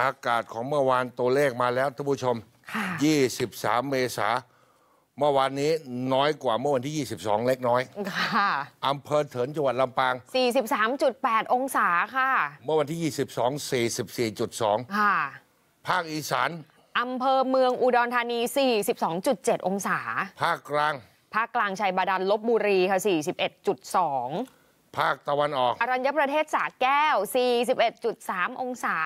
อากาศของเมื่อวานตัวเลขมาแล้วท่านผู้ชม 23 เมษา เมื่อวานนี้น้อยกว่าเมื่อวันที่ 22 เล็กน้อย ค่ะอำเภอเถินจังหวัดลำปาง 43.8 องศาค่ะ เมื่อวันที่ 22 44.2ค่ะ ภาคอีสานอำเภอเมืองอุดรธานี 42.7 องศา ภาคกลาง ภาคกลางชัยบาดาลลบบุรีค่ะ41.2ภาคตะวันออก อรัญญประเทศสาแก้ว 41.3 องศา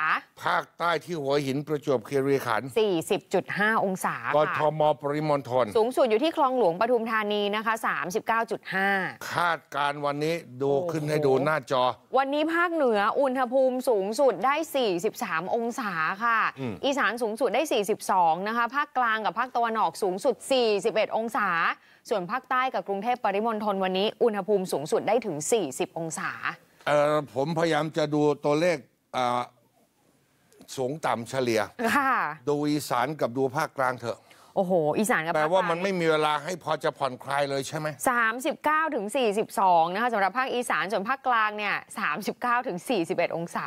ภาคใต้ที่หัวหินประจวบคีรีขันธ์40.5 องศา กทมปริมณฑล สูงสุดอยู่ที่คลองหลวงปทุมธานีนะคะ 39.5 คาดการวันนี้ดูขึ้นให้ดูหน้าจอ วันนี้ภาคเหนืออุณหภูมิสูงสุดได้ 43 องศาค่ะ อีสานสูงสุดได้ 42 นะคะ ภาคกลางกับภาคตะวันออกสูงสุด 41 องศาส่วนภาคใต้กับกรุงเทพปริมณฑลวันนี้อุณหภูมิสูงสุดได้ถึง 40 องศาเออผมพยายามจะดูตัวเลขอ่าสูงต่ำเฉลี่ยค่ะดูอีสานกับดูภาคกลางเถอะ โอ้โห อีสานกับแปลว่ามันไม่มีเวลาให้พอจะผ่อนคลายเลยใช่ไหมสามสิบเก้าถึงสี่สิบสองนะคะสำหรับภาคอีสานส่วนภาคกลางเนี่ยสามสิบเก้าถึงสี่สิบเอ็ดองศา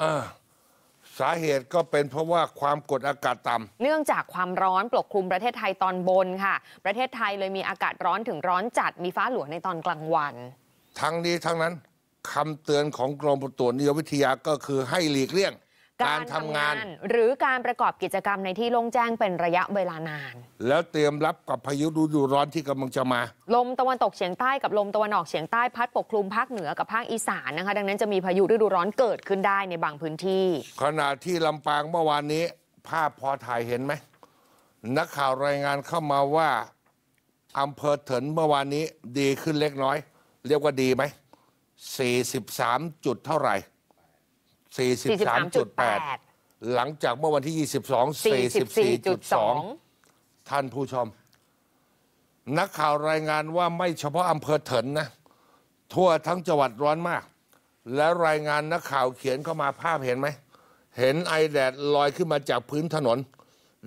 เออสาเหตุก็เป็นเพราะว่าความกดอากาศต่ำเนื่องจากความร้อนปกคลุมประเทศไทยตอนบนค่ะ ประเทศไทยเลยมีอากาศร้อนถึงร้อนจัด มีฟ้าหลวงในตอนกลางวัน ทั้งนี้ทั้งนั้นคำเตือนของกรมอุตุนิยมวิทยาก็คือให้หลีกเลี่ยงการทำงาน หรือการประกอบกิจกรรมในที่โล่งแจ้งเป็นระยะเวลานาน แล้วเตรียมรับกับพายุฤดูร้อนที่กำลังจะมา ลมตะวันตกเฉียงใต้กับลมตะวันออกเฉียงใต้พัดปกคลุมภาคเหนือกับภาคอีสานนะคะดังนั้นจะมีพายุฤดูร้อนเกิดขึ้นได้ในบางพื้นที่ ขณะที่ลำปางเมื่อวานนี้ ภาพพอถ่ายเห็นไหม นักข่าวรายงานเข้ามาว่าอำเภอเถินเมื่อวานนี้ดีขึ้นเล็กน้อย เรียกว่าดีไหม43จุดเท่าไหร่43.8 หลังจากเมื่อวันที่ 22 44.2 ท่านผู้ชม นักข่าวรายงานว่าไม่เฉพาะอำเภอเถินนะ ทั่วทั้งจังหวัดร้อนมาก และรายงานนักข่าวเขียนเข้ามาภาพเห็นไหม เห็นไอแดดลอยขึ้นมาจากพื้นถนน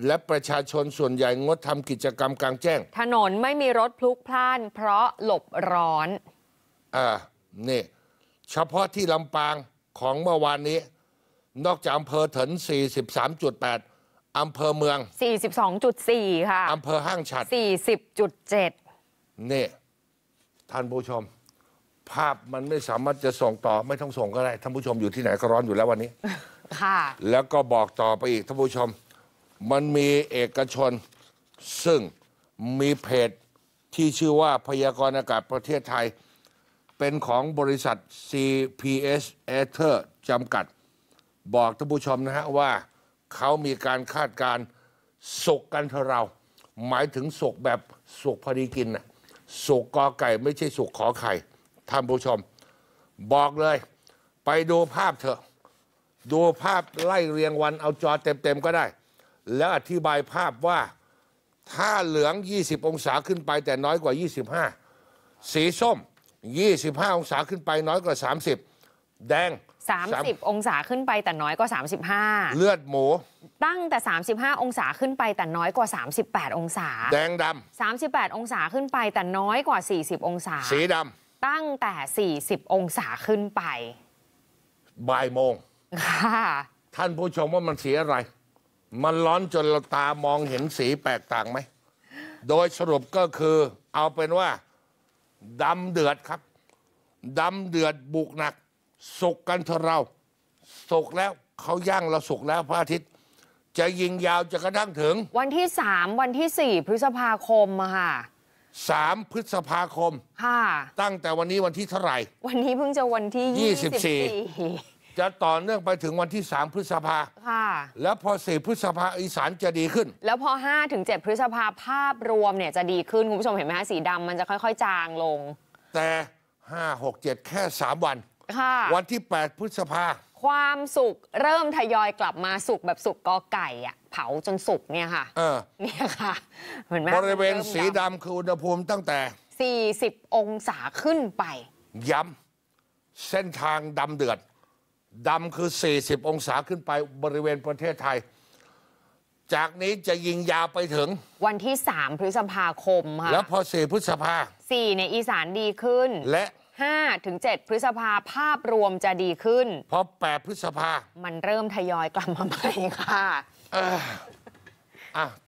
และประชาชนส่วนใหญ่งดทำกิจกรรมกลางแจ้ง ถนนไม่มีรถพลุกพล่านเพราะหลบร้อนอ่านี่ เฉพาะที่ลำปางของเมื่อวานนี้นอกจากอำเภอเถิน 43.8อำเภอเมือง 42.4 ค่ะอำเภอห้างฉัด40.7 นี่ ท่านผู้ชม ภาพมันไม่สามารถจะส่งต่อไม่ต้องส่งก็ได้ ท่านผู้ชมอยู่ที่ไหน ก็ร้อนอยู่แล้ววันนี้ค่ะแล้วก็บอกต่อไปอีก ท่านผู้ชม มันมีเอกชน ซึ่งมีเพจที่ชื่อว่าพยากรณ์อากาศประเทศไทยเป็นของบริษัท CPS a t h e r จำกัด บอกท่านผู้ชมนะฮะว่าเขามีการคาดการสุกกันเะเรา หมายถึงสุกแบบสุกพอดีกินนะสุกกอไก่ไม่ใช่สุกขอไข่ ท่านผู้ชม บอกเลย ไปดูภาพเถอะ ดูภาพไล่เรียงวัน เอาจอเต็มๆก็ได้ แล้วอธิบายภาพว่าถ้าเหลือง 20 องศาขึ้นไปแต่น้อยกว่า 25 สีส้ม25 องศาขึ้นไปน้อยกว่า 30 แดง30 องศาขึ้นไป แต่น้อยกว่า35 เลือดหมู ตั้งแต่ 35 องศาขึ้นไป แต่น้อยกว่า 38 องศา แดงดำ38 องศาขึ้นไป แต่น้อยกว่า 40 องศา สีดำตั้งแต่40องศาขึ้นไปบ่ายโมงค่ะท่านผู้ชมว่ามันสีอะไร มันร้อนจนเราตามองเห็นสีแปลกต่างไหมโดยสรุปก็คือ เอาเป็นว่าดำเดือดครับ ดำเดือดบุกหนักสุกกันเถอะเราสุกแล้วเขาย่างเราสุกแล้วพระอาทิตย์ จะยิงยาวจะกระทั่งถึง วันที่สามวันที่สี่พฤษภาคมอะค่ะสามพฤษภาคมค่ะตั้งแต่วันนี้วันที่เท่าไหร่ วันนี้เพิ่งจะวันที่ยี่สิบสี่จะต่อเนื่องไปถึงวันที่ 3 พฤษภา ค่ะ แล้วพอ 4 พฤษภาอีสานจะดีขึ้น แล้วพอ 5 ถึง 7 พฤษภาภาพรวมเนี่ยจะดีขึ้น คุณผู้ชมเห็นไหมฮะสีดำมันจะค่อย ๆ จางลง แต่5 6 7 แค่ 3 วัน ค่ะ วันที่ 8 พฤษภา ความสุขเริ่มทยอยกลับมาสุข แบบสุกกอไก่อะเผาจนสุกเนี่ยค่ะเออเนี่ยค่ะ เหมือนไหมบริเวณสีดำคืออุณหภูมิตั้งแต่ 40 องศาขึ้นไป ย้ำเส้นทางดำเดือดดำคือ 40 องศาขึ้นไปบริเวณประเทศไทย จากนี้จะยิงยาวไปถึง วันที่ 3 พฤษภาคมค่ะแล้วพอ 4 พฤษภา4ในอีสานดีขึ้น และ 5 ถึง 7 พฤษภาภาพรวมจะดีขึ้น พอ 8 พฤษภา มันเริ่มทยอยกลับมาใหม่ค่ะ